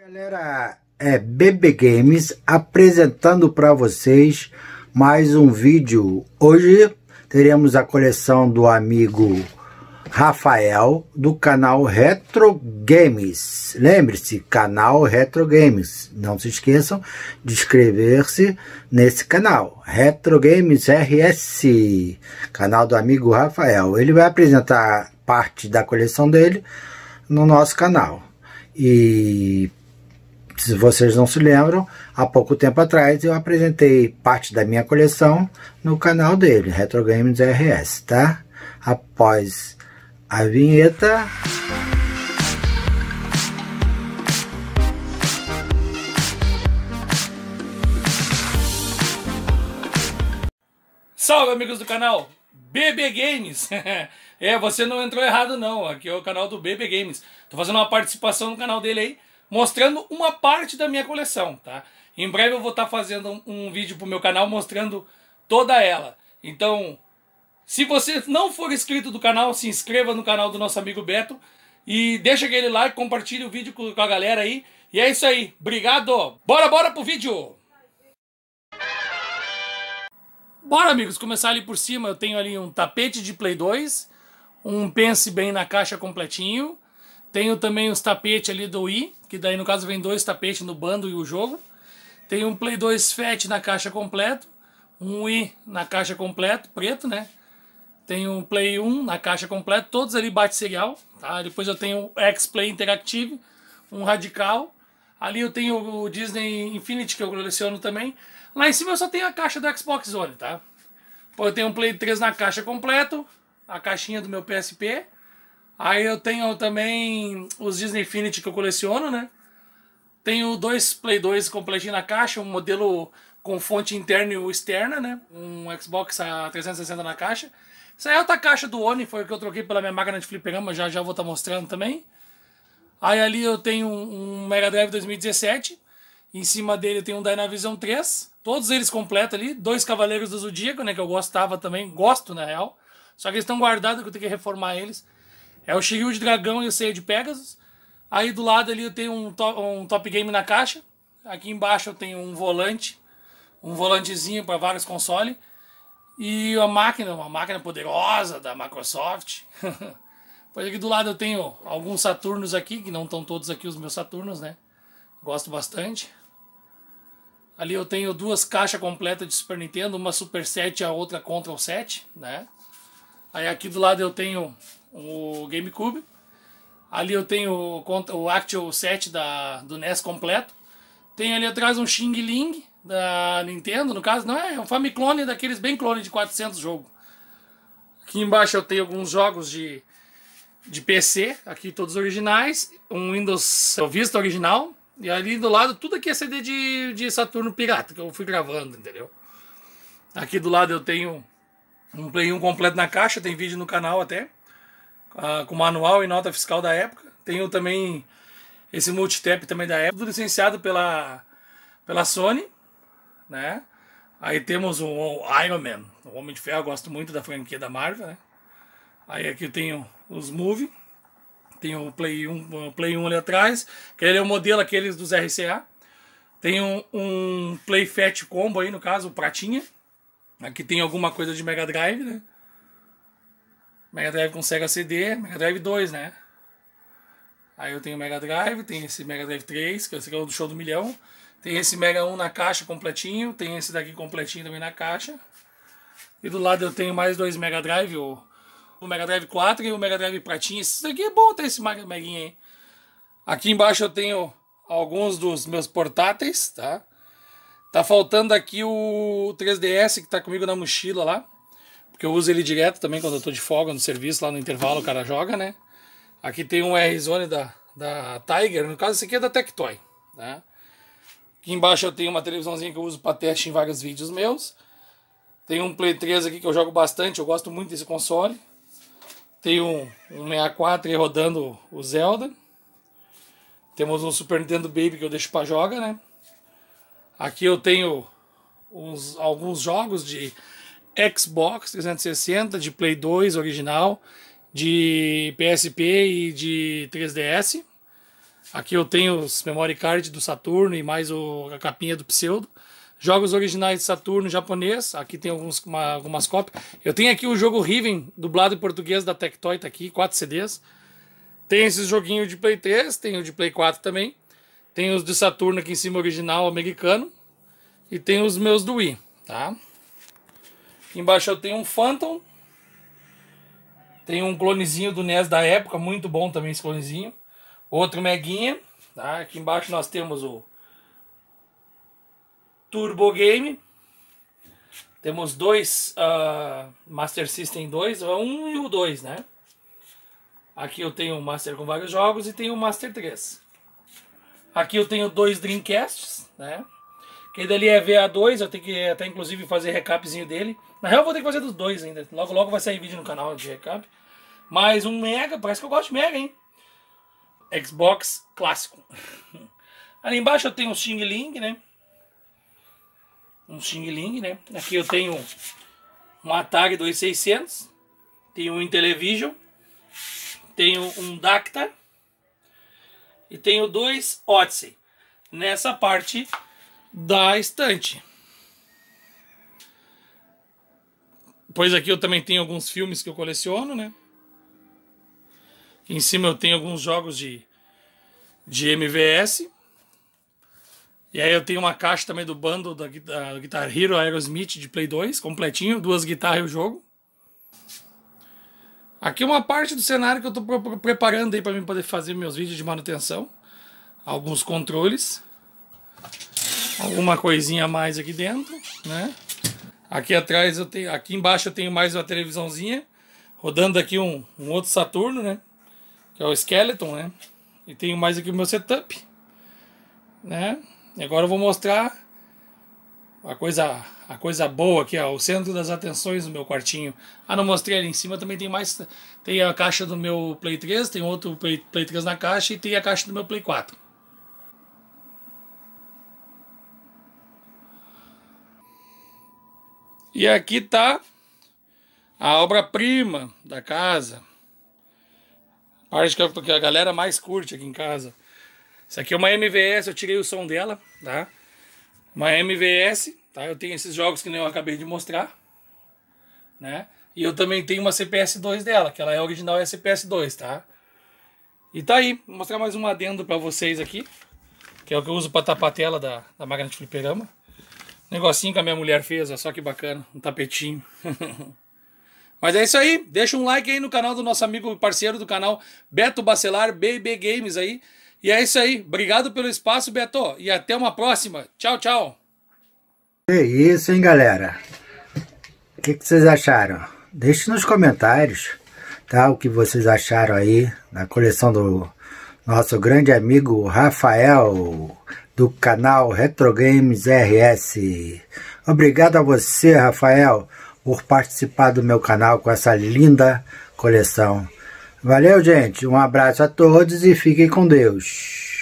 Galera, é BB Games apresentando para vocês mais um vídeo. Hoje teremos a coleção do amigo Rafael do canal Retro Games. Lembre-se, canal Retro Games. Não se esqueçam de inscrever-se nesse canal, Retro Games RS, canal do amigo Rafael. Ele vai apresentar parte da coleção dele no nosso canal. E se vocês não se lembram, há pouco tempo atrás eu apresentei parte da minha coleção no canal dele, Retro Games RS, tá? Após a vinheta... Salve amigos do canal BB Games! é, você não entrou errado não, aqui é o canal do BB Games. Tô fazendo uma participação no canal dele aí mostrando uma parte da minha coleção, tá? Em breve eu vou estar tá fazendo um, um vídeo para o meu canal mostrando toda ela. Então, se você não for inscrito do canal, se inscreva no canal do nosso amigo Beto e deixa aquele like, compartilha o vídeo com a galera aí. E é isso aí. Obrigado. Bora, bora pro vídeo. Bora, amigos, começar ali por cima. Eu tenho ali um tapete de Play 2, um pence bem na caixa completinho, tenho também os tapetes ali do Wii, que daí no caso vem dois tapetes no bando e o jogo. Tem um Play 2 Fat na caixa completo, um Wii na caixa completo, preto, né? Tem um Play 1 na caixa completo, todos ali bate serial, tá? Depois eu tenho o X-Play Interactive, um Radical. Ali eu tenho o Disney Infinity que eu coleciono também. Lá em cima eu só tenho a caixa do Xbox One, tá? Pô, eu tenho um Play 3 na caixa completo, a caixinha do meu PSP, Aí eu tenho também os Disney Infinity que eu coleciono, né? Tenho dois Play 2 completinho na caixa, um modelo com fonte interna e externa, né? Um Xbox a 360 na caixa. Essa é a outra caixa do Oni, foi o que eu troquei pela minha máquina de fliperama, já já vou estar tá mostrando também. Aí ali eu tenho um, Mega Drive 2017, em cima dele tem um Dynavision 3, todos eles completos ali, dois Cavaleiros do Zodíaco, né, que eu gostava também, gosto na real, só que eles estão guardados que eu tenho que reformar eles. É o Shiryu de dragão e o Seiya de Pegasus. Aí do lado ali eu tenho um, um Top Game na caixa. Aqui embaixo eu tenho um volante, um volantezinho para vários consoles. E a máquina, uma máquina poderosa da Microsoft. pois aqui do lado eu tenho alguns Saturnos aqui, que não estão todos aqui os meus Saturnos, né? Gosto bastante. Ali eu tenho duas caixas completas de Super Nintendo, uma Super 7 e a outra Control 7, né? Aí aqui do lado eu tenho o GameCube. Ali eu tenho o, o Actual 7 da, do NES completo. Tem ali atrás um Xing Ling da Nintendo, no caso, não é, é um Famiclone daqueles bem clone de 400 jogos. Aqui embaixo eu tenho alguns jogos de, de PC, aqui todos originais, um Windows Vista original, e ali do lado tudo aqui é CD de, de Saturno Pirata, que eu fui gravando, entendeu? Aqui do lado eu tenho um Play 1 completo na caixa, tem vídeo no canal até. Ah, com manual e nota fiscal da época. Tenho também esse multitap também da época, tudo licenciado pela, pela Sony, né? Aí temos o, Iron Man, o Homem de Ferro, gosto muito da franquia da Marvel, né? Aí aqui eu tenho os Movie, tem o Play 1, Play 1 ali atrás, que ele é o modelo aqueles dos RCA. Tem um, um Play Fat Combo aí, no caso, o Pratinha. Aqui tem alguma coisa de Mega Drive, né? Mega Drive com Sega CD, Mega Drive 2, né? Aí eu tenho Mega Drive, tem esse Mega Drive 3, que é o do show do milhão. Tem esse Mega 1 na caixa completinho, tem esse daqui completinho também na caixa. E do lado eu tenho mais dois Mega Drive, o, o Mega Drive 4 e o Mega Drive pratinho. Isso daqui é bom ter esse Meguinha hein? Aqui embaixo eu tenho alguns dos meus portáteis, tá? Tá faltando aqui o 3DS que tá comigo na mochila lá. Porque eu uso ele direto também quando eu tô de folga no serviço, lá no intervalo o cara joga, né? Aqui tem um R-Zone da, da Tiger, no caso esse aqui é da Tectoy, né? Aqui embaixo eu tenho uma televisãozinha que eu uso para teste em vários vídeos meus. Tem um Play 3 aqui que eu jogo bastante, eu gosto muito desse console. Tem um, um 64 rodando o Zelda. Temos um Super Nintendo Baby que eu deixo para joga, né? Aqui eu tenho uns, alguns jogos de Xbox 360, de Play 2 original, de PSP e de 3DS. Aqui eu tenho os memory card do Saturno e mais o, a capinha do Pseudo. Jogos originais de Saturno japonês. Aqui tem alguns, uma, algumas cópias. Eu tenho aqui o jogo Riven, dublado em português da Tectoy, tá aqui, 4 CDs. Tem esses joguinhos de Play 3, tem o de Play 4 também. Tem os de Saturno aqui em cima, original americano. E tem os meus do Wii, tá? Embaixo eu tenho um Phantom. Tem um clonezinho do NES da época, muito bom também esse clonezinho. Outro Meguinha. Tá? Aqui embaixo nós temos o Turbo Game. Temos dois uh, Master System 2, o 1 um e o 2, né? Aqui eu tenho o Master com vários jogos e tenho o Master 3. Aqui eu tenho dois Dreamcasts, né? Que dali é VA2, eu tenho que até inclusive fazer recapzinho dele. Na real, eu vou ter que fazer dos dois ainda. Logo, logo vai sair vídeo no canal de recap. Mas um Mega, parece que eu gosto de Mega, hein? Xbox clássico. Ali embaixo eu tenho um Xing Ling, né? Um Xing Ling, né? Aqui eu tenho um Atari 2600. Tenho um Intellivision. Tenho um Dacta. E tenho dois Odyssey. Nessa parte da estante. Depois aqui eu também tenho alguns filmes que eu coleciono, né? Aqui em cima eu tenho alguns jogos de, de MVS. E aí eu tenho uma caixa também do bundle da, da Guitar Hero Aerosmith de Play 2, completinho, duas guitarras e o jogo. Aqui uma parte do cenário que eu estou preparando aí para mim poder fazer meus vídeos de manutenção. Alguns controles. Alguma coisinha a mais aqui dentro, né? Aqui atrás eu tenho, aqui embaixo eu tenho mais uma televisãozinha, rodando aqui um, um outro Saturno, né? Que é o Skeleton, né? E tenho mais aqui o meu setup, né? E agora eu vou mostrar a coisa, a coisa boa aqui, ó, o centro das atenções do meu quartinho. Ah, não mostrei ali em cima, também tem mais, tem a caixa do meu Play 3, tem outro Play, Play 3 na caixa e tem a caixa do meu Play 4. E aqui está a obra-prima da casa. parte que a galera mais curte aqui em casa. Isso aqui é uma MVS, eu tirei o som dela, tá? Uma MVS, tá? Eu tenho esses jogos que nem eu acabei de mostrar, né? E eu também tenho uma CPS2 dela, que ela é original é CPS2, tá? E tá aí, vou mostrar mais um adendo para vocês aqui, que é o que eu uso para tapar a tela da, da máquina de fliperama. Negocinho que a minha mulher fez, ó, só que bacana, um tapetinho. Mas é isso aí, deixa um like aí no canal do nosso amigo parceiro do canal, Beto Bacelar, BB Games aí. E é isso aí, obrigado pelo espaço, Beto, e até uma próxima. Tchau, tchau. É isso, hein, galera. O que, que vocês acharam? Deixe nos comentários, tá, o que vocês acharam aí da coleção do nosso grande amigo Rafael do canal Retro Games RS. Obrigado a você, Rafael, por participar do meu canal com essa linda coleção. Valeu, gente. Um abraço a todos e fiquem com Deus.